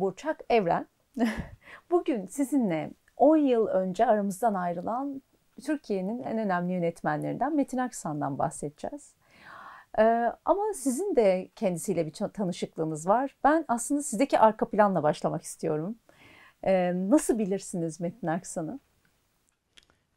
Burçak Evren. Bugün sizinle 10 yıl önce aramızdan ayrılan Türkiye'nin en önemli yönetmenlerinden Metin Aksan'dan bahsedeceğiz. Ee, ama sizin de kendisiyle bir tanışıklığınız var. Ben aslında sizdeki arka planla başlamak istiyorum. Ee, nasıl bilirsiniz Metin Aksan'ı?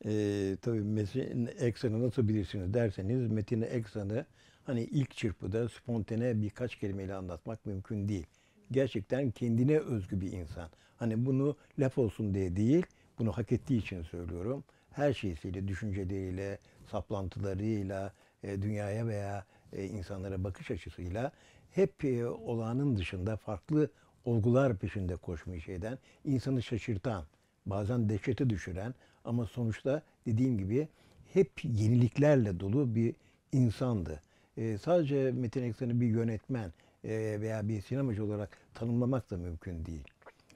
Ee, tabii Metin Aksan'ı nasıl bilirsiniz derseniz Metin Aksan'ı hani ilk çırpıda spontane birkaç kelimeyle anlatmak mümkün değil gerçekten kendine özgü bir insan. Hani bunu laf olsun diye değil, bunu hak ettiği için söylüyorum. Her şeysiyle, düşünceleriyle, saplantılarıyla, e, dünyaya veya e, insanlara bakış açısıyla hep e, olağanın dışında farklı olgular peşinde koşmayı şeyden, insanı şaşırtan, bazen dehşete düşüren ama sonuçta dediğim gibi hep yeniliklerle dolu bir insandı. E, sadece Metin Eksen'i bir yönetmen, e, veya bir sinemacı olarak tanımlamak da mümkün değil.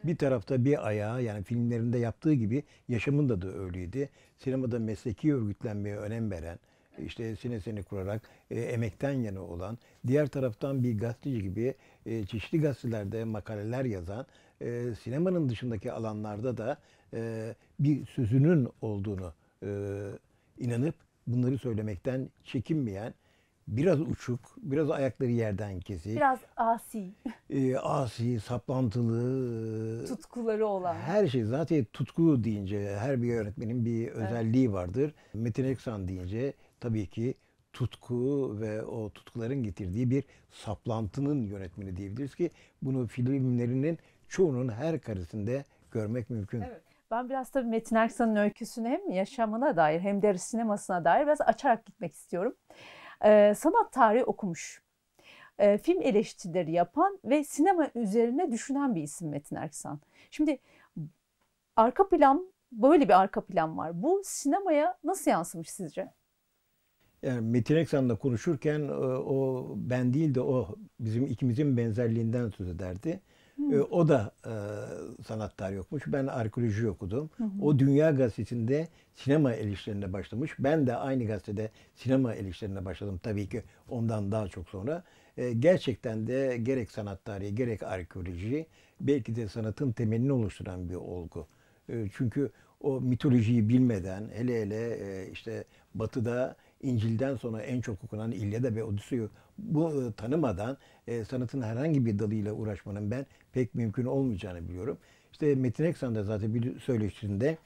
Bir tarafta bir ayağı yani filmlerinde yaptığı gibi yaşamında da öyleydi. Sinemada mesleki örgütlenmeye önem veren, işte sinesini kurarak e, emekten yana olan, diğer taraftan bir gazeteci gibi e, çeşitli gazetelerde makaleler yazan, e, sinemanın dışındaki alanlarda da e, bir sözünün olduğunu e, inanıp bunları söylemekten çekinmeyen biraz uçuk, biraz ayakları yerden kesik. Biraz asi. E, asi, saplantılı. Tutkuları olan. Her şey zaten tutku deyince her bir yönetmenin bir özelliği evet. vardır. Metin Eksan deyince tabii ki tutku ve o tutkuların getirdiği bir saplantının yönetmeni diyebiliriz ki bunu filmlerinin çoğunun her karesinde görmek mümkün. Evet. Ben biraz tabii Metin Erksan'ın öyküsünü hem yaşamına dair hem de sinemasına dair biraz açarak gitmek istiyorum e, sanat tarihi okumuş, e, film eleştirileri yapan ve sinema üzerine düşünen bir isim Metin Erksan. Şimdi arka plan, böyle bir arka plan var. Bu sinemaya nasıl yansımış sizce? Yani Metin Erksanla konuşurken e, o ben değil de o bizim ikimizin benzerliğinden söz ederdi. E, o da e, sanat tarihi okumuş. Ben arkeoloji okudum. Hı hı. O Dünya Gazetesi'nde sinema eleştirilerine başlamış. Ben de aynı gazetede sinema eleştirilerine başladım. Tabii ki ondan daha çok sonra. E, gerçekten de gerek sanat tarihi gerek arkeoloji belki de sanatın temelini oluşturan bir olgu. E, çünkü o mitolojiyi bilmeden hele hele e, işte batıda İncil'den sonra en çok okunan İlyada ve Odüsey'i bu e, tanımadan e, sanatın herhangi bir dalıyla uğraşmanın ben pek mümkün olmayacağını biliyorum. İşte Metin Eksan da zaten bir söyleşisinde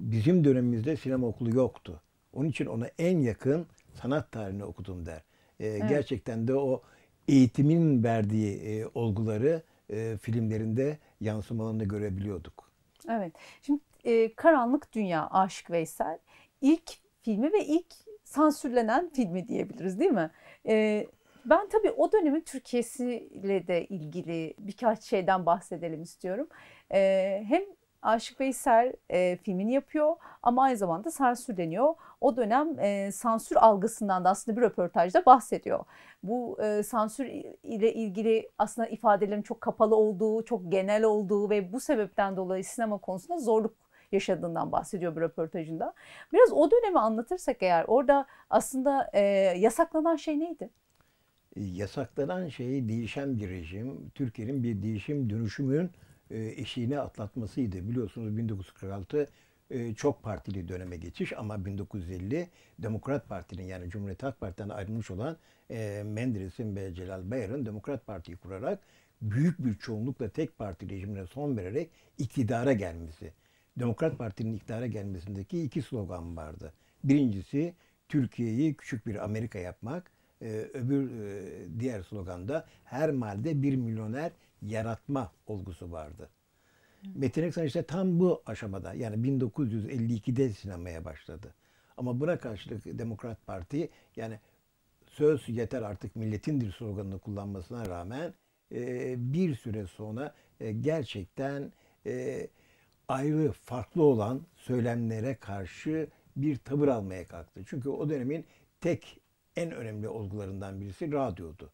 bizim dönemimizde sinema okulu yoktu. Onun için ona en yakın sanat tarihini okudum der. E, evet. Gerçekten de o eğitimin verdiği e, olguları e, filmlerinde yansımalarını görebiliyorduk. Evet. Şimdi e, Karanlık Dünya Aşık Veysel ilk filmi ve ilk sansürlenen filmi diyebiliriz değil mi? E, ben tabii o dönemin Türkiye'siyle de ilgili birkaç şeyden bahsedelim istiyorum. Ee, hem Aşık Veysel e, filmini yapıyor ama aynı zamanda sansürleniyor. O dönem e, sansür algısından da aslında bir röportajda bahsediyor. Bu e, sansür ile ilgili aslında ifadelerin çok kapalı olduğu, çok genel olduğu ve bu sebepten dolayı sinema konusunda zorluk yaşadığından bahsediyor bir röportajında. Biraz o dönemi anlatırsak eğer orada aslında e, yasaklanan şey neydi? yasaklanan şeyi değişen bir rejim, Türkiye'nin bir değişim dönüşümün e, eşiğini atlatmasıydı. Biliyorsunuz 1946 e, çok partili döneme geçiş ama 1950 Demokrat Parti'nin yani Cumhuriyet Halk Parti'den ayrılmış olan e, Menderes'in ve Celal Bayar'ın Demokrat Parti'yi kurarak büyük bir çoğunlukla tek parti rejimine son vererek iktidara gelmesi. Demokrat Parti'nin iktidara gelmesindeki iki slogan vardı. Birincisi Türkiye'yi küçük bir Amerika yapmak e, öbür e, diğer sloganda her mahallede bir milyoner yaratma olgusu vardı. Metin Eksen işte tam bu aşamada yani 1952'de sinemaya başladı. Ama buna karşılık Demokrat Parti yani söz yeter artık milletindir sloganını kullanmasına rağmen e, bir süre sonra e, gerçekten e, ayrı farklı olan söylemlere karşı bir tavır almaya kalktı. Çünkü o dönemin tek en önemli olgularından birisi radyodu.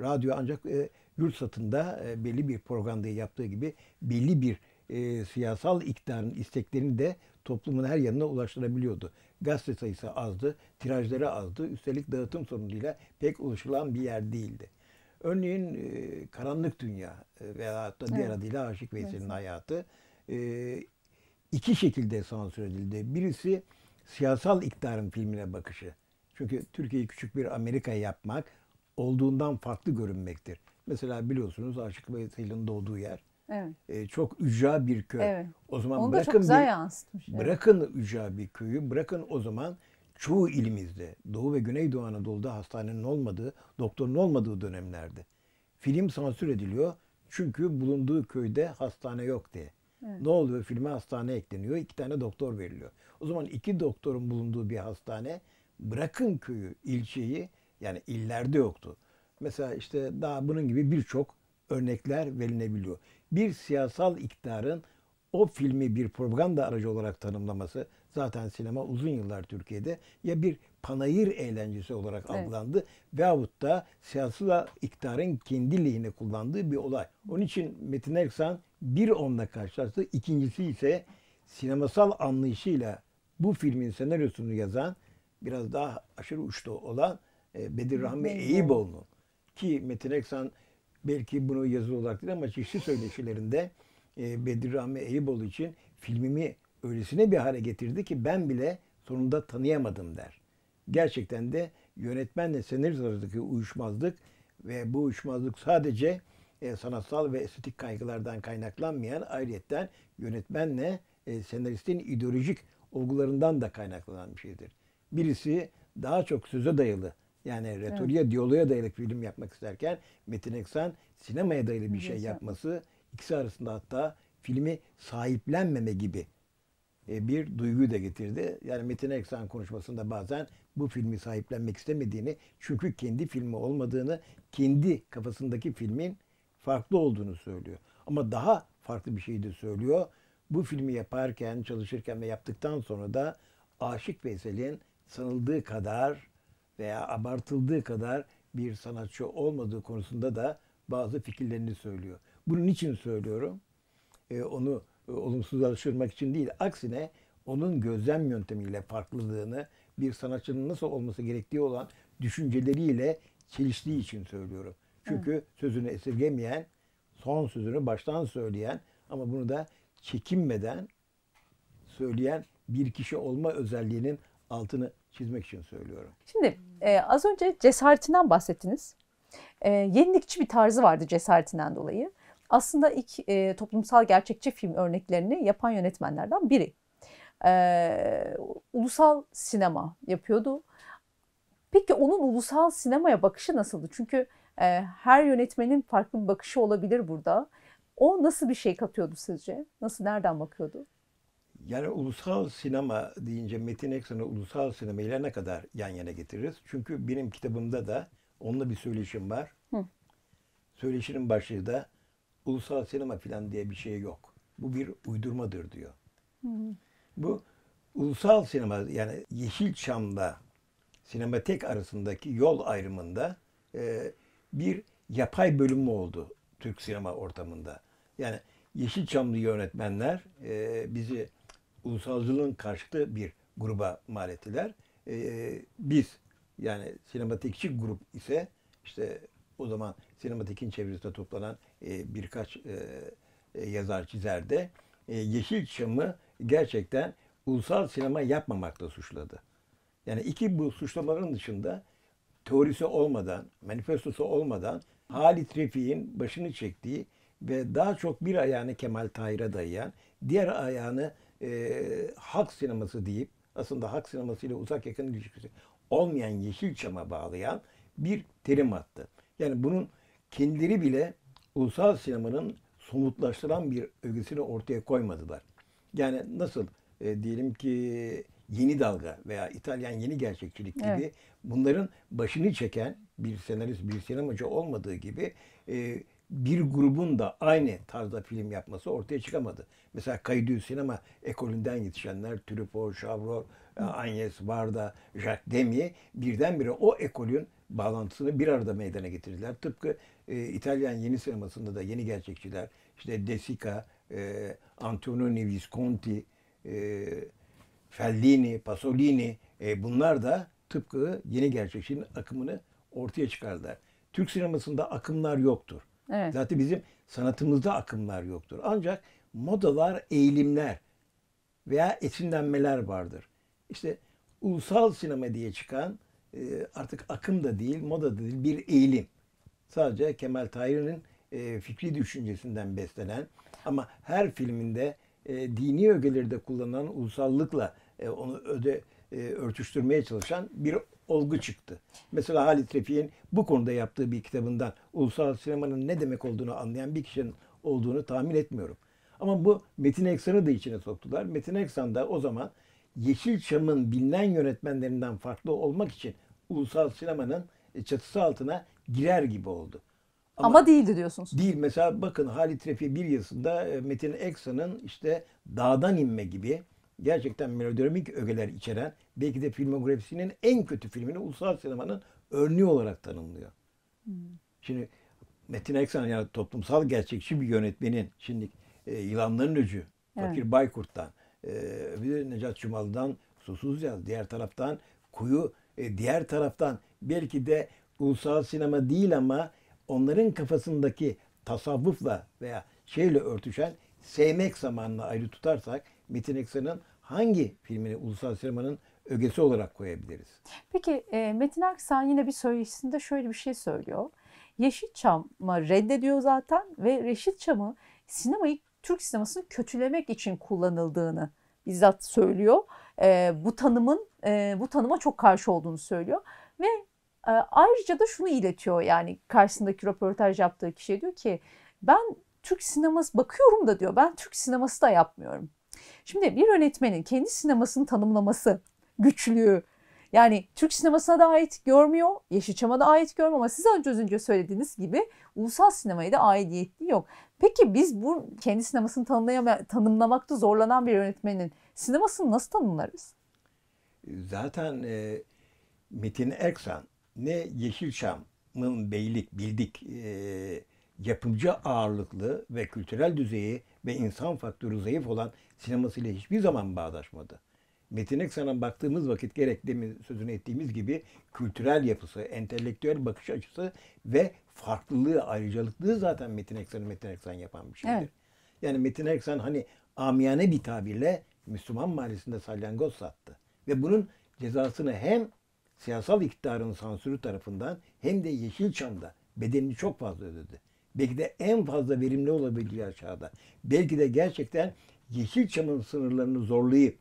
Radyo ancak e, yurt satında e, belli bir propaganda yaptığı gibi belli bir e, siyasal iktidarın isteklerini de toplumun her yanına ulaştırabiliyordu. Gazete sayısı azdı, tirajları azdı. Üstelik dağıtım sorunuyla pek ulaşılan bir yer değildi. Örneğin e, Karanlık Dünya e, veya da diğer evet. adıyla Aşık Veysel'in evet. hayatı e, iki şekilde sansür edildi. Birisi siyasal iktidarın filmine bakışı. Çünkü Türkiye'yi küçük bir Amerika yapmak olduğundan farklı görünmektir. Mesela biliyorsunuz Aşık Veysel'in doğduğu yer. Evet. E, çok ücra bir köy. Evet. O zaman Onu bırakın da çok güzel bir, yansıtmış. Yani. Bırakın ücra bir köyü, bırakın o zaman çoğu ilimizde, Doğu ve Güneydoğu Anadolu'da hastanenin olmadığı, doktorun olmadığı dönemlerde film sansür ediliyor. Çünkü bulunduğu köyde hastane yok diye. Evet. Ne oluyor? Filme hastane ekleniyor. iki tane doktor veriliyor. O zaman iki doktorun bulunduğu bir hastane bırakın köyü, ilçeyi yani illerde yoktu. Mesela işte daha bunun gibi birçok örnekler verilebiliyor. Bir siyasal iktidarın o filmi bir propaganda aracı olarak tanımlaması zaten sinema uzun yıllar Türkiye'de ya bir panayır eğlencesi olarak evet. algılandı veyahut da siyasal iktidarın kendi lehine kullandığı bir olay. Onun için Metin Erksan bir onunla karşılaştı. İkincisi ise sinemasal anlayışıyla bu filmin senaryosunu yazan biraz daha aşırı uçta olan e, Bedir Rahmi Eyüboğlu'nun ki Metin Eksan belki bunu yazılı olarak değil ama çeşitli söyleşilerinde e, Bedir Rahmi Eyüboğlu için filmimi öylesine bir hale getirdi ki ben bile sonunda tanıyamadım der. Gerçekten de yönetmenle senarist arasındaki uyuşmazlık ve bu uyuşmazlık sadece e, sanatsal ve estetik kaygılardan kaynaklanmayan ayrıyetten yönetmenle e, senaristin ideolojik olgularından da kaynaklanan bir şeydir. Birisi daha çok söze dayalı yani retoriğe, evet. diyaloğa dayalı film yapmak isterken Metin Eksan sinemaya dayalı bir şey yapması ikisi arasında hatta filmi sahiplenmeme gibi e, bir duygu da getirdi. Yani Metin Eksan konuşmasında bazen bu filmi sahiplenmek istemediğini, çünkü kendi filmi olmadığını, kendi kafasındaki filmin farklı olduğunu söylüyor. Ama daha farklı bir şey de söylüyor. Bu filmi yaparken, çalışırken ve yaptıktan sonra da Aşık Veysel'in sanıldığı kadar veya abartıldığı kadar bir sanatçı olmadığı konusunda da bazı fikirlerini söylüyor. Bunun için söylüyorum. E, onu e, olumsuzlaştırmak için değil. Aksine onun gözlem yöntemiyle farklılığını bir sanatçının nasıl olması gerektiği olan düşünceleriyle çeliştiği için söylüyorum. Çünkü evet. sözünü esirgemeyen, son sözünü baştan söyleyen ama bunu da çekinmeden söyleyen bir kişi olma özelliğinin altını çizmek için söylüyorum. Şimdi e, az önce cesaretinden bahsettiniz. E, yenilikçi bir tarzı vardı cesaretinden dolayı. Aslında ilk e, toplumsal gerçekçi film örneklerini yapan yönetmenlerden biri. E, ulusal sinema yapıyordu. Peki onun ulusal sinemaya bakışı nasıldı? Çünkü e, her yönetmenin farklı bir bakışı olabilir burada. O nasıl bir şey katıyordu sizce? Nasıl, nereden bakıyordu? Yani ulusal sinema deyince Metin Eksan'ı ulusal sinema ile ne kadar yan yana getiririz? Çünkü benim kitabımda da onunla bir söyleşim var. Hı. Söyleşinin başlığı da ulusal sinema falan diye bir şey yok. Bu bir uydurmadır diyor. Hı. Bu ulusal sinema yani Yeşilçam'da sinematek arasındaki yol ayrımında e, bir yapay bölünme oldu Türk sinema ortamında. Yani Yeşilçamlı yönetmenler e, bizi ulusalcılığın karşıtı bir gruba mal ettiler. Ee, biz yani sinematikçi grup ise işte o zaman sinematikin çevresinde toplanan e, birkaç e, e yazar çizer de e, Yeşilçam'ı gerçekten ulusal sinema yapmamakla suçladı. Yani iki bu suçlamaların dışında teorisi olmadan, manifestosu olmadan Halit Refik'in başını çektiği ve daha çok bir ayağını Kemal Tahir'e dayayan, diğer ayağını e, halk sineması deyip aslında halk ile uzak yakın ilişkisi olmayan Yeşilçam'a bağlayan bir terim attı. Yani bunun kendileri bile ulusal sinemanın somutlaştıran bir ögüsünü ortaya koymadılar. Yani nasıl e, diyelim ki yeni dalga veya İtalyan yeni gerçekçilik gibi evet. bunların başını çeken bir senarist, bir sinemacı olmadığı gibi e, bir grubun da aynı tarzda film yapması ortaya çıkamadı. Mesela Kaydü Sinema ekolünden yetişenler Truffaut, Chabrol, e, Agnes Varda, Jacques Demy birdenbire o ekolün bağlantısını bir arada meydana getirdiler. Tıpkı e, İtalyan yeni sinemasında da yeni gerçekçiler işte De Sica, e, Antonio Visconti, e, Fellini, Pasolini e, bunlar da tıpkı yeni gerçekçinin akımını ortaya çıkardılar. Türk sinemasında akımlar yoktur. Evet. Zaten bizim sanatımızda akımlar yoktur. Ancak modalar, eğilimler veya esinlenmeler vardır. İşte ulusal sinema diye çıkan e, artık akım da değil, moda da değil, bir eğilim. Sadece Kemal Tahir'in e, fikri düşüncesinden beslenen ama her filminde e, dini de kullanılan ulusallıkla onu öde örtüştürmeye çalışan bir olgu çıktı. Mesela Halit Refik'in bu konuda yaptığı bir kitabından ulusal sinemanın ne demek olduğunu anlayan bir kişinin olduğunu tahmin etmiyorum. Ama bu Metin Eksan'ı da içine soktular. Metin Eksan da o zaman Yeşilçam'ın bilinen yönetmenlerinden farklı olmak için ulusal sinemanın e, çatısı altına girer gibi oldu. Ama, Ama değildi diyorsunuz. Değil. Mesela bakın Halit Refi bir yazısında e, Metin Eksan'ın işte Dağdan inme gibi gerçekten melodramik ögeler içeren belki de filmografisinin en kötü filmini ulusal sinemanın örneği olarak tanımlıyor. Hmm. Şimdi Metin Eksan yani toplumsal gerçekçi bir yönetmenin şimdi e, Yılanların Öcü, evet. Fakir Baykurt'tan, e, bir de Necat Çumalı'dan Susuz Yaz, diğer taraftan Kuyu, e, diğer taraftan belki de ulusal sinema değil ama onların kafasındaki tasavvufla veya şeyle örtüşen sevmek zamanla ayrı tutarsak Metin Eksan'ın hangi filmini ulusal sinemanın ögesi olarak koyabiliriz? Peki e, Metin Aksan yine bir söyleşisinde şöyle bir şey söylüyor. Yeşilçam'a reddediyor zaten ve Reşitçam'ı sinemayı Türk sinemasını kötülemek için kullanıldığını bizzat söylüyor. E, bu tanımın e, bu tanıma çok karşı olduğunu söylüyor ve e, ayrıca da şunu iletiyor yani karşısındaki röportaj yaptığı kişiye diyor ki ben Türk sineması bakıyorum da diyor ben Türk sineması da yapmıyorum. Şimdi bir yönetmenin kendi sinemasını tanımlaması güçlüğü yani Türk sinemasına da ait görmüyor, Yeşilçam'a da ait görmüyor ama siz önce önce söylediğiniz gibi ulusal sinemaya da aidiyetli yok. Peki biz bu kendi sinemasını tanımlamakta zorlanan bir yönetmenin sinemasını nasıl tanımlarız? Zaten e, Metin Erksan ne Yeşilçam'ın beylik, bildik e, yapımcı ağırlıklı ve kültürel düzeyi ve insan faktörü zayıf olan sinemasıyla hiçbir zaman bağdaşmadı. Metin Eksan'a baktığımız vakit gerek demin sözünü ettiğimiz gibi kültürel yapısı, entelektüel bakış açısı ve farklılığı, ayrıcalıklığı zaten Metin Eksan'ı Metin Eksan yapan bir şeydir. Evet. Yani Metin Eksan hani amiyane bir tabirle Müslüman mahallesinde salyangoz sattı. Ve bunun cezasını hem siyasal iktidarın sansürü tarafından hem de Yeşilçam'da bedenini çok fazla ödedi. Belki de en fazla verimli olabileceği çağda. Belki de gerçekten Yeşilçam'ın sınırlarını zorlayıp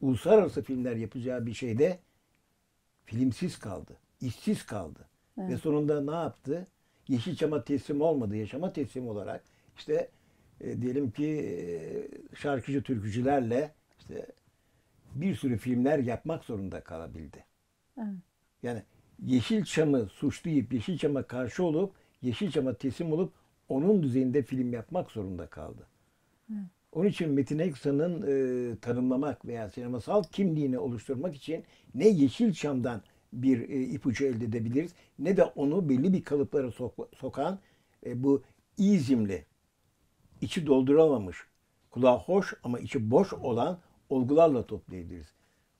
uluslararası filmler yapacağı bir şeyde filmsiz kaldı. işsiz kaldı. Evet. Ve sonunda ne yaptı? Yeşilçam'a teslim olmadı. Yaşama teslim olarak işte e, diyelim ki e, şarkıcı türkücülerle işte bir sürü filmler yapmak zorunda kalabildi. Evet. Yani Yeşilçam'ı suçlayıp Yeşilçam'a karşı olup Yeşilçam'a teslim olup onun düzeyinde film yapmak zorunda kaldı. Evet. Onun için Metin Eksa'nın e, tanımlamak veya sinemasal kimliğini oluşturmak için ne Yeşilçam'dan bir e, ipucu elde edebiliriz ne de onu belli bir kalıplara sok- sokan e, bu izimli, içi dolduramamış, kulağa hoş ama içi boş olan olgularla toplayabiliriz.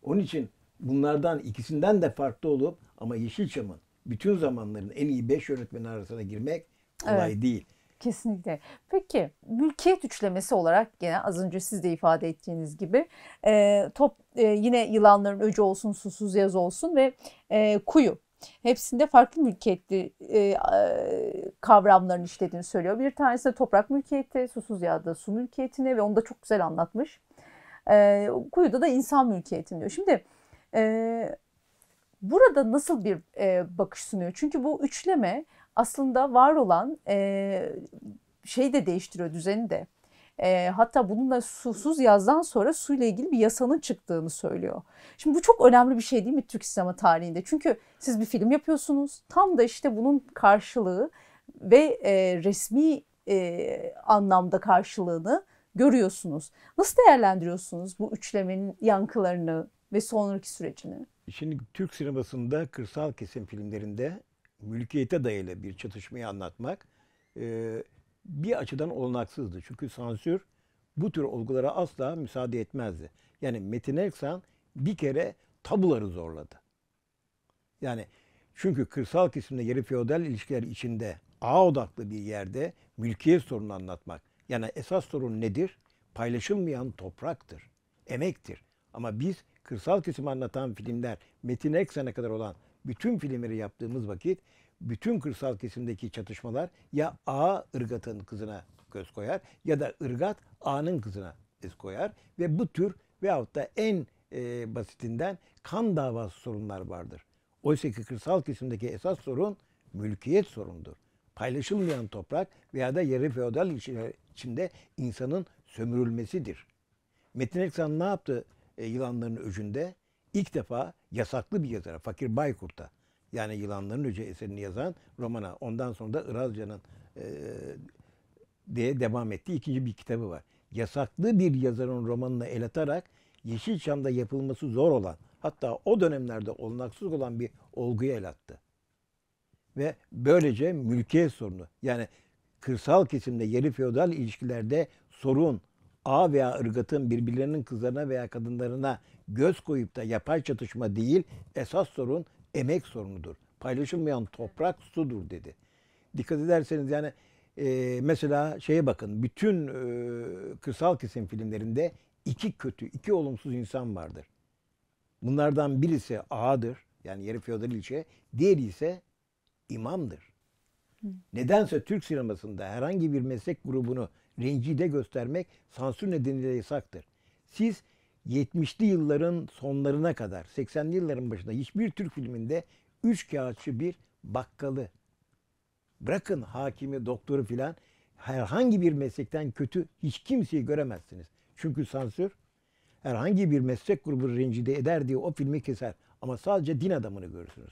Onun için bunlardan ikisinden de farklı olup ama Yeşilçam'ın bütün zamanların en iyi beş yönetmeni arasına girmek kolay evet. değil. Kesinlikle. Peki mülkiyet üçlemesi olarak yine az önce siz de ifade ettiğiniz gibi e, top e, yine yılanların öcü olsun, susuz yaz olsun ve e, kuyu hepsinde farklı mülkiyetli e, kavramların işlediğini söylüyor. Bir tanesi de toprak mülkiyeti, susuz yağda su mülkiyetine ve onu da çok güzel anlatmış. E, kuyuda da insan mülkiyetini diyor. Şimdi e, burada nasıl bir e, bakış sunuyor? Çünkü bu üçleme aslında var olan e, şeyi de değiştiriyor, düzeni de. E, hatta bununla susuz yazdan sonra suyla ilgili bir yasanın çıktığını söylüyor. Şimdi bu çok önemli bir şey değil mi Türk sinema tarihinde? Çünkü siz bir film yapıyorsunuz. Tam da işte bunun karşılığı ve e, resmi e, anlamda karşılığını görüyorsunuz. Nasıl değerlendiriyorsunuz bu üçlemenin yankılarını ve sonraki sürecini? Şimdi Türk sinemasında kırsal kesim filmlerinde mülkiyete dayalı bir çatışmayı anlatmak e, bir açıdan olanaksızdı. Çünkü sansür bu tür olgulara asla müsaade etmezdi. Yani Metin Erksan bir kere tabuları zorladı. Yani çünkü kırsal kesimde yarı feodal ilişkiler içinde ağ odaklı bir yerde mülkiyet sorunu anlatmak. Yani esas sorun nedir? Paylaşılmayan topraktır, emektir. Ama biz kırsal kesimi anlatan filmler Metin Eksen'e kadar olan bütün filmleri yaptığımız vakit bütün kırsal kesimdeki çatışmalar ya A ırgatın kızına göz koyar ya da ırgat A'nın kızına göz koyar ve bu tür veyahut da en e, basitinden kan davası sorunlar vardır. Oysa ki kırsal kesimdeki esas sorun mülkiyet sorundur. Paylaşılmayan toprak veya da yarı feodal içinde insanın sömürülmesidir. Metin Eksan ne yaptı e, yılanların öcünde? İlk defa yasaklı bir yazara, Fakir Baykurt'a yani Yılanların Hüce eserini yazan romana. Ondan sonra da Irazca'nın e, diye devam ettiği ikinci bir kitabı var. Yasaklı bir yazarın romanını el atarak Yeşilçam'da yapılması zor olan hatta o dönemlerde olanaksız olan bir olguya el attı. Ve böylece mülkiyet sorunu yani kırsal kesimde yeri feodal ilişkilerde sorun A veya ırgatın birbirlerinin kızlarına veya kadınlarına göz koyup da yapay çatışma değil, esas sorun emek sorunudur. Paylaşılmayan toprak sudur dedi. Dikkat ederseniz yani e, mesela şeye bakın, bütün e, kırsal kesim filmlerinde iki kötü, iki olumsuz insan vardır. Bunlardan birisi ağadır, yani yeri feodal ilçe, diğeri ise imamdır. Nedense Türk sinemasında herhangi bir meslek grubunu rencide göstermek sansür nedeniyle yasaktır. Siz 70'li yılların sonlarına kadar 80'li yılların başında hiçbir Türk filminde üç kağıtçı bir bakkalı. Bırakın hakimi, doktoru filan herhangi bir meslekten kötü hiç kimseyi göremezsiniz. Çünkü sansür herhangi bir meslek grubu rencide eder diye o filmi keser. Ama sadece din adamını görürsünüz.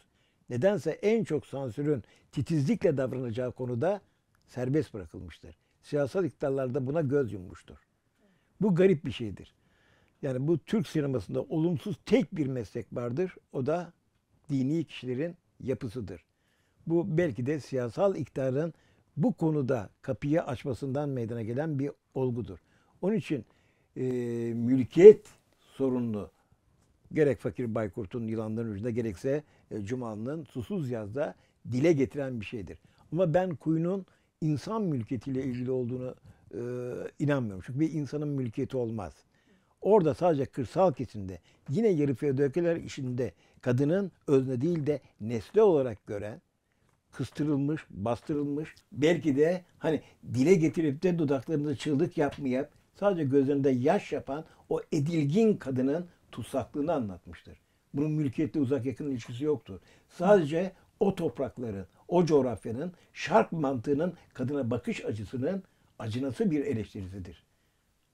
Nedense en çok sansürün titizlikle davranacağı konuda serbest bırakılmıştır. Siyasal iktidarlarda buna göz yummuştur. Bu garip bir şeydir. Yani bu Türk sinemasında olumsuz tek bir meslek vardır. O da dini kişilerin yapısıdır. Bu belki de siyasal iktidarın bu konuda kapıyı açmasından meydana gelen bir olgudur. Onun için e, mülkiyet sorununu gerek Fakir Baykurt'un Yılanların Ucunda gerekse e, Cuma'nın Susuz Yaz'da dile getiren bir şeydir. Ama ben kuyunun insan mülkiyetiyle ilgili olduğunu e, inanmıyorum. Çünkü bir insanın mülkiyeti olmaz. Orada sadece kırsal kesimde yine yarı feodaliteler işinde kadının özne değil de nesne olarak gören kıstırılmış, bastırılmış belki de hani dile getirip de dudaklarında çığlık yapmayıp sadece gözlerinde yaş yapan o edilgin kadının tutsaklığını anlatmıştır. Bunun mülkiyetle uzak yakın ilişkisi yoktur. Sadece o toprakların, o coğrafyanın, şark mantığının kadına bakış açısının acınası bir eleştirisidir.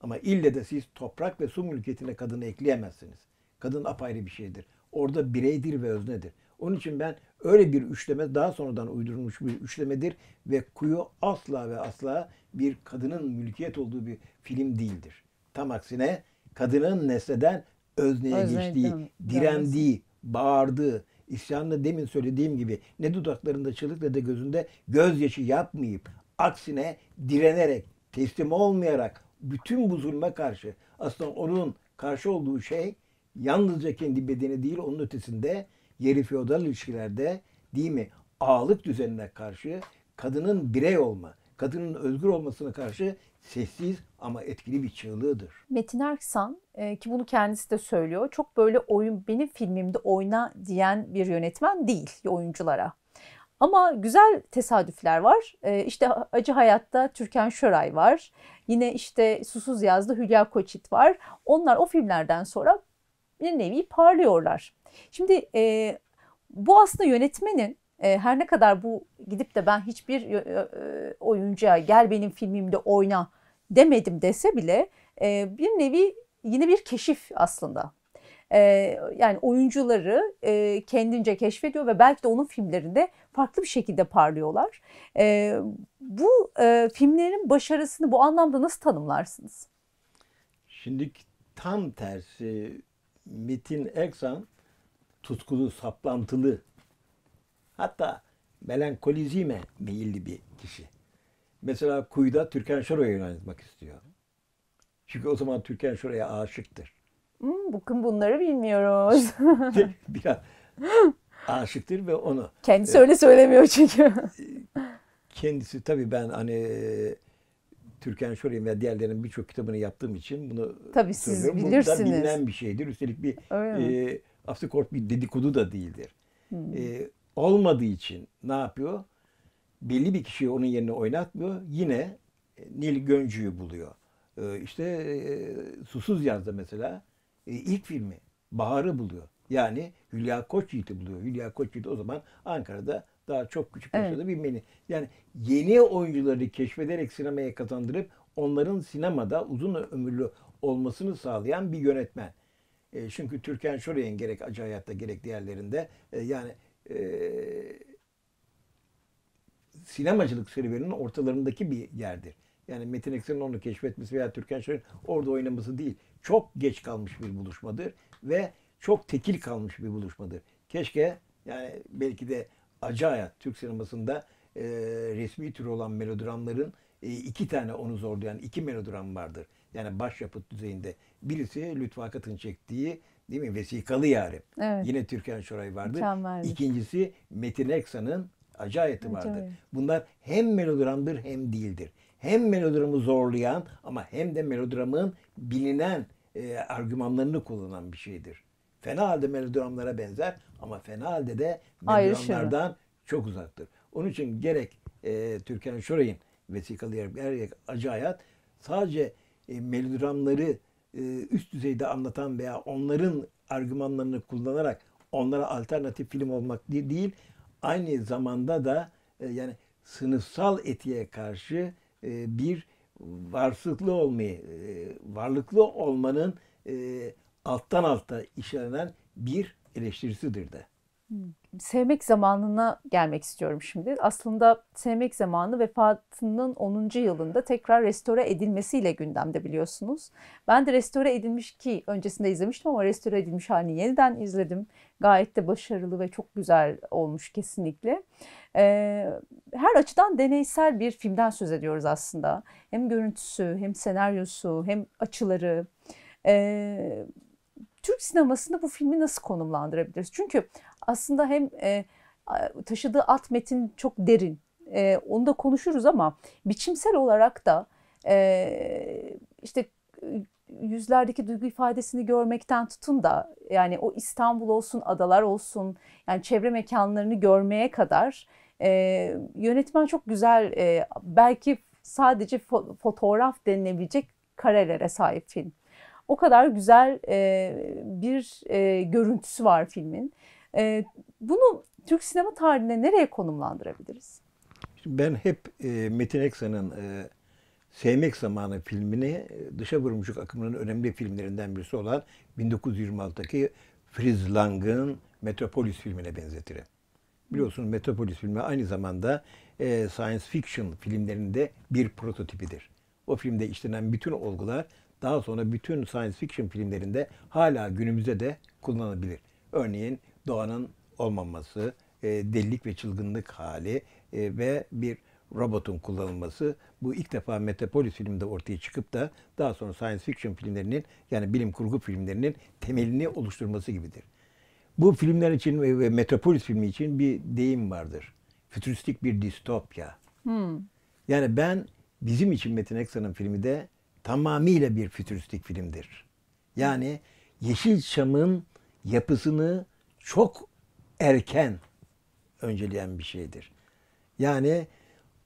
Ama ille de siz toprak ve su mülkiyetine kadını ekleyemezsiniz. Kadın apayrı bir şeydir. Orada bireydir ve öznedir. Onun için ben öyle bir üçleme daha sonradan uydurulmuş bir üçlemedir ve kuyu asla ve asla bir kadının mülkiyet olduğu bir film değildir. Tam aksine kadının nesneden özneye Özneydim. geçtiği, direndiği, bağırdığı, isyanla demin söylediğim gibi ne dudaklarında çığlık ne de gözünde gözyaşı yapmayıp aksine direnerek, teslim olmayarak, bütün bu zulme karşı aslında onun karşı olduğu şey yalnızca kendi bedeni değil onun ötesinde yeri feodal ilişkilerde değil mi ağalık düzenine karşı kadının birey olma, kadının özgür olmasına karşı sessiz ama etkili bir çığlığıdır. Metin Erksan e, ki bunu kendisi de söylüyor. Çok böyle oyun benim filmimde oyna diyen bir yönetmen değil oyunculara. Ama güzel tesadüfler var. E, işte Acı Hayat'ta Türkan Şoray var. Yine işte Susuz Yaz'da Hülya Koçit var. Onlar o filmlerden sonra bir nevi parlıyorlar. Şimdi e, bu aslında yönetmenin e, her ne kadar bu gidip de ben hiçbir e, e oyuncuya gel benim filmimde oyna demedim dese bile e, bir nevi yine bir keşif aslında e, yani oyuncuları e, kendince keşfediyor ve belki de onun filmlerinde farklı bir şekilde parlıyorlar. E, bu e, filmlerin başarısını bu anlamda nasıl tanımlarsınız? Şimdi tam tersi Metin Eksan tutkulu, saplantılı hatta melankolizme meyilli bir kişi. Mesela kuyuda Türkan Şoray'ı oynatmak istiyor. Çünkü o zaman Türkan Şoray'a aşıktır. Hmm, bakın bunları bilmiyoruz. Biraz aşıktır ve onu. Kendisi e, öyle söylemiyor çünkü. E, kendisi tabii ben hani e, Türkan Şoray'ın ve diğerlerinin birçok kitabını yaptığım için bunu Tabii siz bilirsiniz. Bu da bilinen bir şeydir. Üstelik bir e, Aftercourt bir dedikodu da değildir. Hmm. E, olmadığı için ne yapıyor? Belli bir kişiyi onun yerine oynatmıyor. Yine Nil Göncü'yü buluyor. E, işte e, Susuz yazdı mesela e, ilk filmi Bahar'ı buluyor. Yani Hülya Koçyiğit'i buluyor. Hülya Koçyiğit o zaman Ankara'da daha çok küçük yaşta evet. bilmeni. Yani yeni oyuncuları keşfederek sinemaya kazandırıp onların sinemada uzun ömürlü olmasını sağlayan bir yönetmen. E, çünkü Türkan Şoray'ın gerek Acı Hayat'ta gerek diğerlerinde e, yani e, sinemacılık serüveninin ortalarındaki bir yerdir. Yani Metin Eksen'in onu keşfetmesi veya Türkan Şoray'ın orada oynaması değil çok geç kalmış bir buluşmadır ve çok tekil kalmış bir buluşmadır. Keşke yani belki de acı hayat Türk sinemasında e, resmi tür olan melodramların e, iki tane onu zorlayan iki melodram vardır. Yani başyapıt düzeyinde. Birisi Lütfü Akat'ın çektiği değil mi? Vesikalı Yare. Evet. Yine Türkan Şoray vardı. İkincisi Metin Eksa'nın Acayeti vardır. Acayip. Bunlar hem melodramdır hem değildir hem melodramı zorlayan ama hem de melodramın bilinen e, argümanlarını kullanan bir şeydir. Fena halde melodramlara benzer ama fena halde de melodramlardan çok uzaktır. Onun için gerek e, Türkan Şoray'ın vesikalı yer, gerek Acı Hayat sadece e, melodramları e, üst düzeyde anlatan veya onların argümanlarını kullanarak onlara alternatif film olmak değil, aynı zamanda da e, yani sınıfsal etiğe karşı e, bir varsıklı olmayı, e, varlıklı olmanın e, alttan alta işlenen bir eleştirisidir de. Hmm. Sevmek zamanına gelmek istiyorum şimdi. Aslında Sevmek Zamanı vefatının 10. yılında tekrar restore edilmesiyle gündemde biliyorsunuz. Ben de restore edilmiş ki öncesinde izlemiştim ama restore edilmiş halini yeniden izledim. Gayet de başarılı ve çok güzel olmuş kesinlikle. Ee, her açıdan deneysel bir filmden söz ediyoruz aslında. Hem görüntüsü, hem senaryosu, hem açıları. Ee, Türk sinemasında bu filmi nasıl konumlandırabiliriz? Çünkü aslında hem e, taşıdığı alt metin çok derin. E, onu da konuşuruz ama biçimsel olarak da e, işte yüzlerdeki duygu ifadesini görmekten tutun da yani o İstanbul olsun, adalar olsun, yani çevre mekanlarını görmeye kadar e, yönetmen çok güzel e, belki sadece fo- fotoğraf denilebilecek karelere sahip film. O kadar güzel e, bir e, görüntüsü var filmin. E, bunu Türk sinema tarihine nereye konumlandırabiliriz? Ben hep e, Metin Eksan'ın e, Sevmek Zamanı filmini e, dışa vurmuşluk akımının önemli filmlerinden birisi olan 1926'daki Fritz Lang'ın Metropolis filmine benzetirim. Biliyorsunuz Metropolis filmi aynı zamanda e, science fiction filmlerinde bir prototipidir. O filmde işlenen bütün olgular daha sonra bütün science fiction filmlerinde hala günümüzde de kullanılabilir. Örneğin doğanın olmaması, e, delilik ve çılgınlık hali e, ve bir robotun kullanılması bu ilk defa Metropolis filminde ortaya çıkıp da daha sonra science fiction filmlerinin yani bilim kurgu filmlerinin temelini oluşturması gibidir. Bu filmler için ve Metropolis filmi için bir deyim vardır. Fütüristik bir distopya. Hmm. Yani ben bizim için Metin Eksan'ın filmi de tamamıyla bir fütüristik filmdir. Yani Yeşilçam'ın yapısını çok erken önceleyen bir şeydir. Yani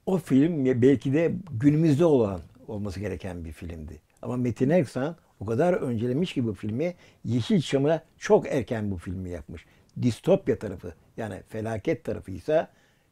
o film belki de günümüzde olan olması gereken bir filmdi. Ama Metin Erksan o kadar öncelemiş ki bu filmi Yeşilçam'a çok erken bu filmi yapmış. Distopya tarafı yani felaket tarafı ise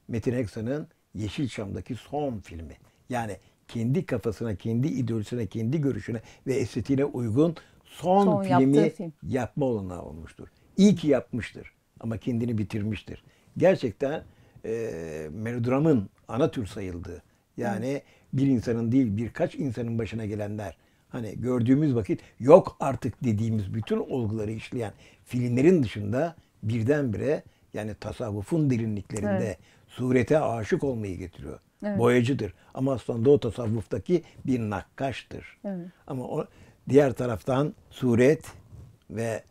Metin Erksan'ın Yeşilçam'daki son filmi. Yani kendi kafasına, kendi ideolojisine, kendi görüşüne ve estetiğine uygun son, son filmi film. yapma olanağı olmuştur. İyi ki yapmıştır ama kendini bitirmiştir. Gerçekten e, melodramın ana tür sayıldığı yani Hı. bir insanın değil birkaç insanın başına gelenler hani gördüğümüz vakit yok artık dediğimiz bütün olguları işleyen filmlerin dışında birdenbire yani tasavvufun derinliklerinde evet. surete aşık olmayı getiriyor. Evet. Boyacıdır ama aslında o tasavvuftaki bir nakkaştır. Evet. Ama o diğer taraftan suret ve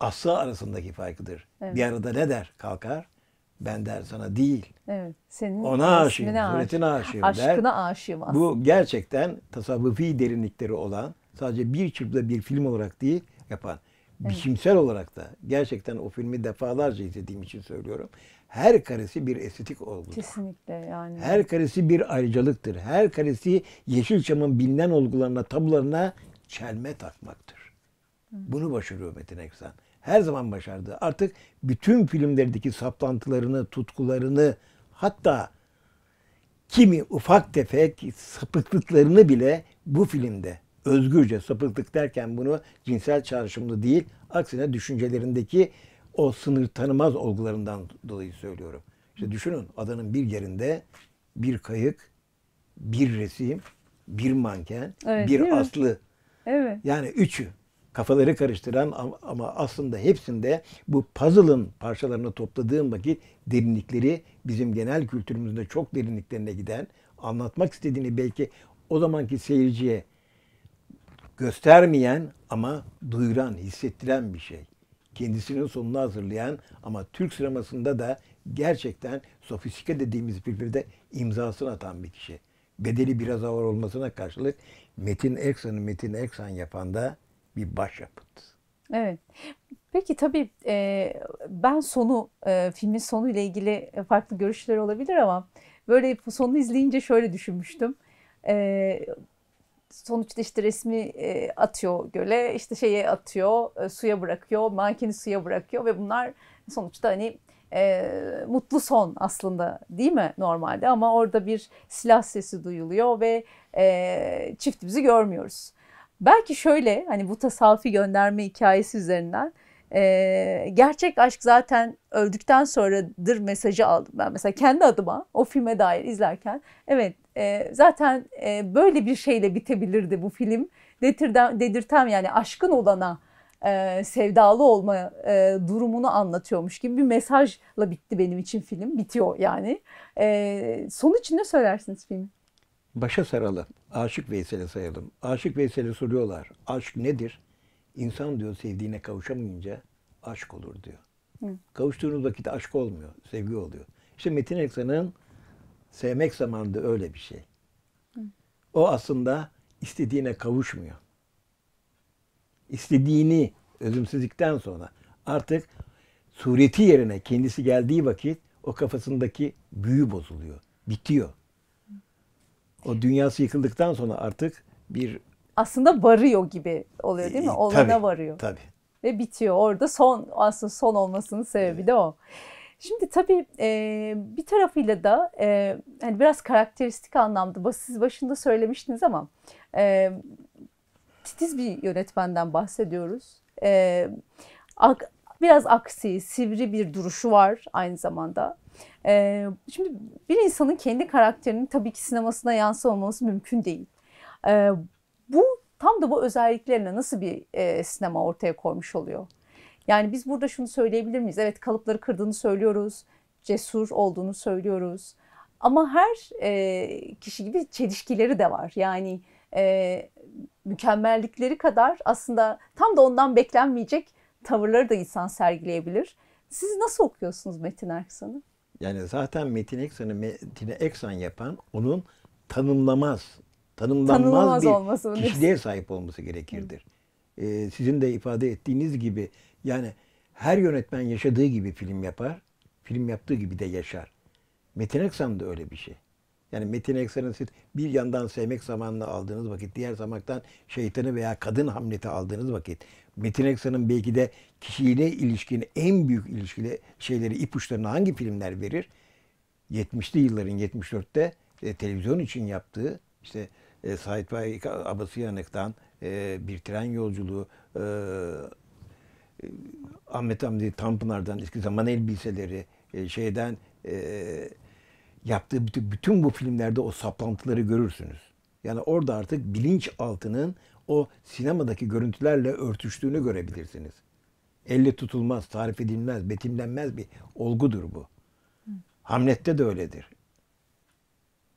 aslı arasındaki farkıdır. Evet. Bir arada ne der kalkar? Ben der sana değil. Evet. Senin Ona aşığım, suretine aşığım, aşığım der. Aşkına aşığım aslında. Bu gerçekten tasavvufi derinlikleri olan, sadece bir çırpıda bir film olarak değil yapan. Evet. Biçimsel olarak da gerçekten o filmi defalarca izlediğim için söylüyorum. Her karesi bir estetik olgudur. Kesinlikle yani. Her karesi bir ayrıcalıktır. Her karesi Yeşilçam'ın bilinen olgularına, tablolarına çelme takmaktır. Hı. Bunu başarıyor Metin Eksan her zaman başardı. Artık bütün filmlerdeki saplantılarını, tutkularını hatta kimi ufak tefek sapıklıklarını bile bu filmde özgürce sapıklık derken bunu cinsel çağrışımlı değil, aksine düşüncelerindeki o sınır tanımaz olgularından dolayı söylüyorum. İşte düşünün adanın bir yerinde bir kayık, bir resim, bir manken, evet, bir aslı. Evet. Yani üçü kafaları karıştıran ama aslında hepsinde bu puzzle'ın parçalarını topladığım vakit derinlikleri bizim genel kültürümüzde çok derinliklerine giden anlatmak istediğini belki o zamanki seyirciye göstermeyen ama duyuran, hissettiren bir şey. Kendisinin sonunu hazırlayan ama Türk sinemasında da gerçekten sofistike dediğimiz birbirde imzasını atan bir kişi. Bedeli biraz ağır olmasına karşılık Metin Erksan'ı Metin Erksan yapan da bir başyapıt. Evet. Peki tabii e, ben sonu, e, filmin ile ilgili farklı görüşler olabilir ama böyle sonu izleyince şöyle düşünmüştüm. E, sonuçta işte resmi e, atıyor göle, işte şeye atıyor, e, suya bırakıyor, mankeni suya bırakıyor ve bunlar sonuçta hani e, mutlu son aslında değil mi normalde ama orada bir silah sesi duyuluyor ve e, çiftimizi görmüyoruz. Belki şöyle hani bu tasafi gönderme hikayesi üzerinden e, gerçek aşk zaten öldükten sonradır mesajı aldım ben. Mesela kendi adıma o filme dair izlerken evet e, zaten e, böyle bir şeyle bitebilirdi bu film. Detirden, dedirtem yani aşkın olana e, sevdalı olma e, durumunu anlatıyormuş gibi bir mesajla bitti benim için film. Bitiyor yani. E, için ne söylersiniz filmi? başa saralım. Aşık Veysel'e sayalım. Aşık Veysel'e soruyorlar. Aşk nedir? İnsan diyor sevdiğine kavuşamayınca aşk olur diyor. Hı. Kavuştuğunuz vakit aşk olmuyor. Sevgi oluyor. İşte Metin Eksan'ın sevmek zamanında öyle bir şey. Hı. O aslında istediğine kavuşmuyor. İstediğini özümsüzlükten sonra artık sureti yerine kendisi geldiği vakit o kafasındaki büyü bozuluyor. Bitiyor. O dünyası yıkıldıktan sonra artık bir aslında varıyor gibi oluyor değil mi? E, Olana tabii, varıyor. Tabii. Ve bitiyor. Orada son aslında son olmasının sebebi evet. de o. Şimdi tabii e, bir tarafıyla da e, hani biraz karakteristik anlamda siz başında söylemiştiniz ama e, titiz bir yönetmenden bahsediyoruz. E, Biraz aksi, sivri bir duruşu var aynı zamanda. Ee, şimdi bir insanın kendi karakterinin tabii ki sinemasına yansımaması mümkün değil. Ee, bu tam da bu özelliklerine nasıl bir e, sinema ortaya koymuş oluyor? Yani biz burada şunu söyleyebilir miyiz? Evet kalıpları kırdığını söylüyoruz, cesur olduğunu söylüyoruz. Ama her e, kişi gibi çelişkileri de var. Yani e, mükemmellikleri kadar aslında tam da ondan beklenmeyecek tavırları da insan sergileyebilir. Siz nasıl okuyorsunuz Metin Erksan'ı? Yani zaten Metin Erksan'ı Metin'e Erksan yapan onun tanımlamaz, tanımlanmaz, tanımlanmaz bir kişiliğe sahip olması gerekirdir. Ee, sizin de ifade ettiğiniz gibi yani her yönetmen yaşadığı gibi film yapar, film yaptığı gibi de yaşar. Metin Erksan da öyle bir şey. Yani metin Ekser'in ekstransit bir yandan sevmek zamanını aldığınız vakit, diğer zamaktan şeytanı veya kadın hamleti aldığınız vakit, Metin Ekser'in belki de kişiyle ilişkin en büyük ilişkili şeyleri, ipuçlarını hangi filmler verir? 70'li yılların 74'te e, televizyon için yaptığı işte e, Sait Faik Abasıyanık'tan e, bir tren yolculuğu e, e Ahmet Hamdi Tanpınar'dan eski zaman elbiseleri e, şeyden e, yaptığı bütün, bütün bu filmlerde o saplantıları görürsünüz. Yani orada artık bilinç altının o sinemadaki görüntülerle örtüştüğünü görebilirsiniz. Elle tutulmaz, tarif edilmez, betimlenmez bir olgudur bu. Hamlet'te de öyledir.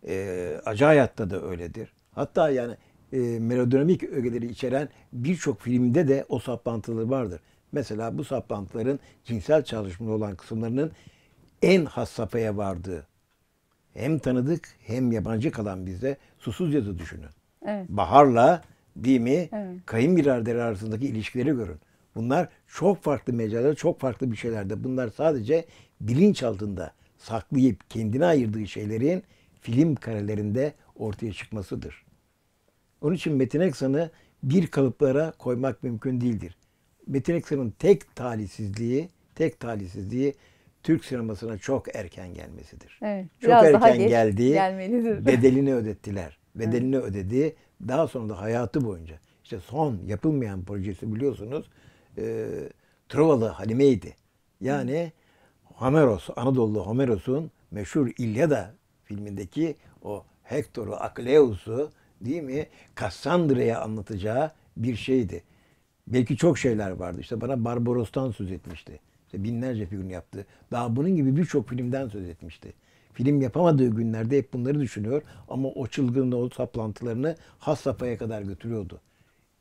E, ee, Acayat'ta da öyledir. Hatta yani e, melodramik ögeleri içeren birçok filmde de o saplantıları vardır. Mesela bu saplantıların cinsel çalışmalı olan kısımlarının en has safhaya vardığı hem tanıdık hem yabancı kalan bizde susuz yazı düşünün. Evet. Bahar'la değil mi? Evet. Kayınbirader arasındaki ilişkileri görün. Bunlar çok farklı mecralarda, çok farklı bir şeylerde. Bunlar sadece bilinç altında saklayıp kendine ayırdığı şeylerin film karelerinde ortaya çıkmasıdır. Onun için Metin Eksan'ı bir kalıplara koymak mümkün değildir. Metin Eksan'ın tek talihsizliği, tek talihsizliği Türk sinemasına çok erken gelmesidir. Evet, çok erken daha geç gelmelidir. bedelini ödettiler. Bedelini evet. ödedi. Daha sonra da hayatı boyunca. işte son yapılmayan projesi biliyorsunuz e, Trovalı Halime'ydi. Yani Homeros, Anadolu Homeros'un meşhur İlyada filmindeki o Hector'u, Akleus'u değil mi? Kassandra'ya anlatacağı bir şeydi. Belki çok şeyler vardı. İşte bana Barbaros'tan söz etmişti binlerce film yaptı. Daha bunun gibi birçok filmden söz etmişti. Film yapamadığı günlerde hep bunları düşünüyor ama o çılgınlığı, o saplantılarını has safhaya kadar götürüyordu.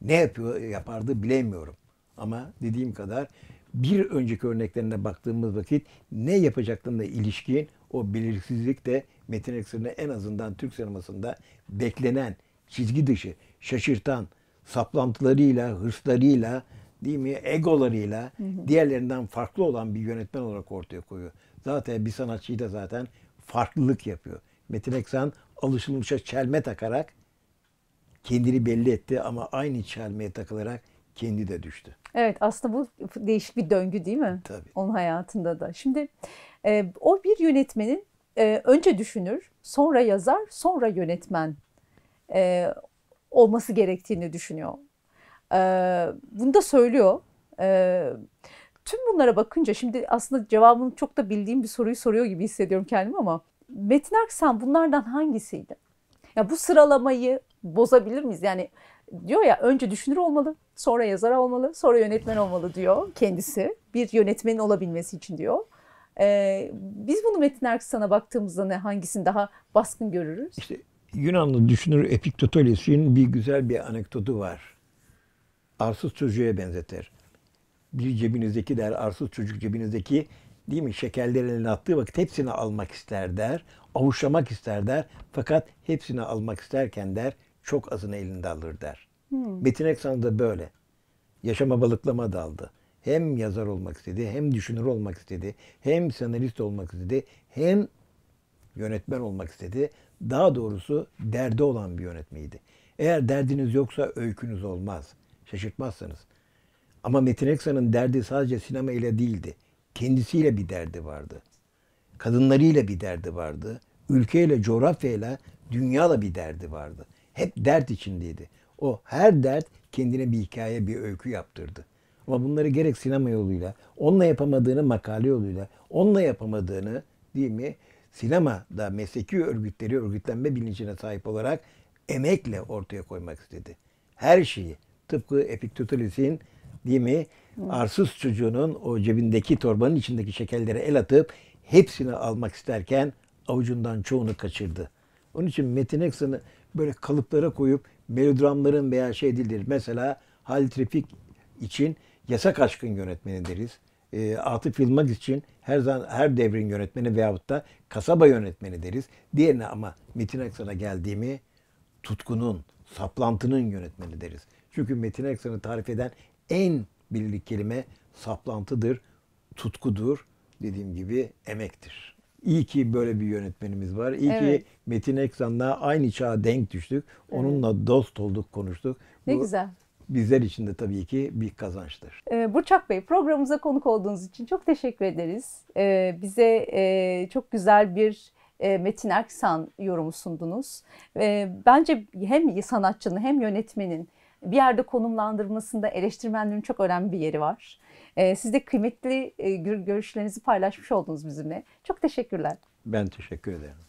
Ne yapıyor, yapardı bilemiyorum. Ama dediğim kadar bir önceki örneklerine baktığımız vakit ne yapacaklarına ilişkin o belirsizlik de Metin Ekser'in en azından Türk sinemasında beklenen, çizgi dışı, şaşırtan, saplantılarıyla, hırslarıyla, değil mi egolarıyla hı hı. diğerlerinden farklı olan bir yönetmen olarak ortaya koyuyor. Zaten bir sanatçı da zaten farklılık yapıyor. Metin Eksan alışılmışa çelme takarak kendini belli etti ama aynı çelmeye takılarak kendi de düştü. Evet aslında bu değişik bir döngü değil mi? Tabii. Onun hayatında da. Şimdi e, o bir yönetmenin e, önce düşünür, sonra yazar, sonra yönetmen e, olması gerektiğini düşünüyor. Ee, bunu da söylüyor. Ee, tüm bunlara bakınca şimdi aslında cevabını çok da bildiğim bir soruyu soruyor gibi hissediyorum kendimi ama Metin Aksan bunlardan hangisiydi? Ya bu sıralamayı bozabilir miyiz? Yani diyor ya önce düşünür olmalı, sonra yazar olmalı, sonra yönetmen olmalı diyor kendisi. Bir yönetmenin olabilmesi için diyor. Ee, biz bunu Metin Erksan'a baktığımızda ne hangisini daha baskın görürüz? İşte Yunanlı düşünür Epiktetos'un bir güzel bir anekdotu var arsız çocuğa benzetir. Bir cebinizdeki der, arsız çocuk cebinizdeki değil mi şekerleri eline attığı vakit hepsini almak ister der, avuçlamak ister der. Fakat hepsini almak isterken der, çok azını elinde alır der. Hmm. Metin Eksan da böyle. Yaşama balıklama daldı. Hem yazar olmak istedi, hem düşünür olmak istedi, hem senarist olmak istedi, hem yönetmen olmak istedi. Daha doğrusu derdi olan bir yönetmeydi. Eğer derdiniz yoksa öykünüz olmaz. Şaşırtmazsınız. Ama Metin Eksa'nın derdi sadece sinema ile değildi. Kendisiyle bir derdi vardı. Kadınlarıyla bir derdi vardı. Ülkeyle, coğrafyayla, dünyayla bir derdi vardı. Hep dert içindeydi. O her dert kendine bir hikaye, bir öykü yaptırdı. Ama bunları gerek sinema yoluyla, onunla yapamadığını makale yoluyla, onunla yapamadığını değil mi? Sinemada mesleki örgütleri örgütlenme bilincine sahip olarak emekle ortaya koymak istedi. Her şeyi Tıpkı Epiktetus'un değil mi? Arsız çocuğunun o cebindeki torbanın içindeki şekerlere el atıp hepsini almak isterken avucundan çoğunu kaçırdı. Onun için Metin Ekson'u böyle kalıplara koyup melodramların veya şey değildir. Mesela Halit Trifik için yasak aşkın yönetmeni deriz. E, Atıf Yılmaz için her zaman her devrin yönetmeni veyahut da kasaba yönetmeni deriz. Diğerine ama Metin Aksan'a geldiğimi tutkunun, saplantının yönetmeni deriz. Çünkü Metin Erksan'ı tarif eden en bilinik kelime saplantıdır, tutkudur, dediğim gibi emektir. İyi ki böyle bir yönetmenimiz var. İyi evet. ki Metin Eksan'la aynı çağa denk düştük. Onunla evet. dost olduk, konuştuk. Ne Bu, güzel. Bizler için de tabii ki bir kazançtır. Ee, Burçak Bey programımıza konuk olduğunuz için çok teşekkür ederiz. Ee, bize e, çok güzel bir e, Metin Erksan yorumu sundunuz. E, bence hem sanatçının hem yönetmenin bir yerde konumlandırmasında eleştirmenlerin çok önemli bir yeri var. E, siz de kıymetli e, görüşlerinizi paylaşmış oldunuz bizimle. Çok teşekkürler. Ben teşekkür ederim.